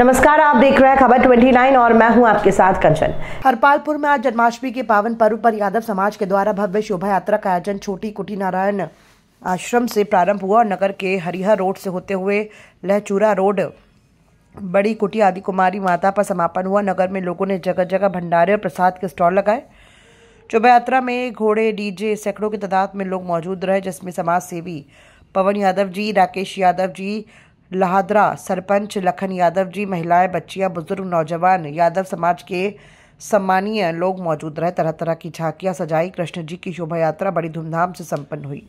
नमस्कार आप देख रहे हैं खबर 29 और मैं हूं आपके साथ कंचन हरपालपुर में आज जन्माष्टमी के पावन पर्व पर यादव समाज के द्वारा भव्य शोभा यात्रा का आयोजन छोटी कुटी नारायण आश्रम से प्रारंभ हुआ और नगर के हरिहर रोड से होते हुए लहचूरा रोड बड़ी कुटी आदि कुमारी माता पर समापन हुआ नगर में लोगों ने जगह जगह भंडारे और प्रसाद के स्टॉल लगाए शोभा यात्रा में घोड़े डीजे सैकड़ों की तादाद में लोग मौजूद रहे जिसमें समाज सेवी पवन यादव जी राकेश यादव जी लहादरा सरपंच लखन यादव जी महिलाएं बच्चियां बुजुर्ग नौजवान यादव समाज के सम्मानीय लोग मौजूद रहे तरह तरह की झांकियां सजाई कृष्ण जी की शोभा यात्रा बड़ी धूमधाम से संपन्न हुई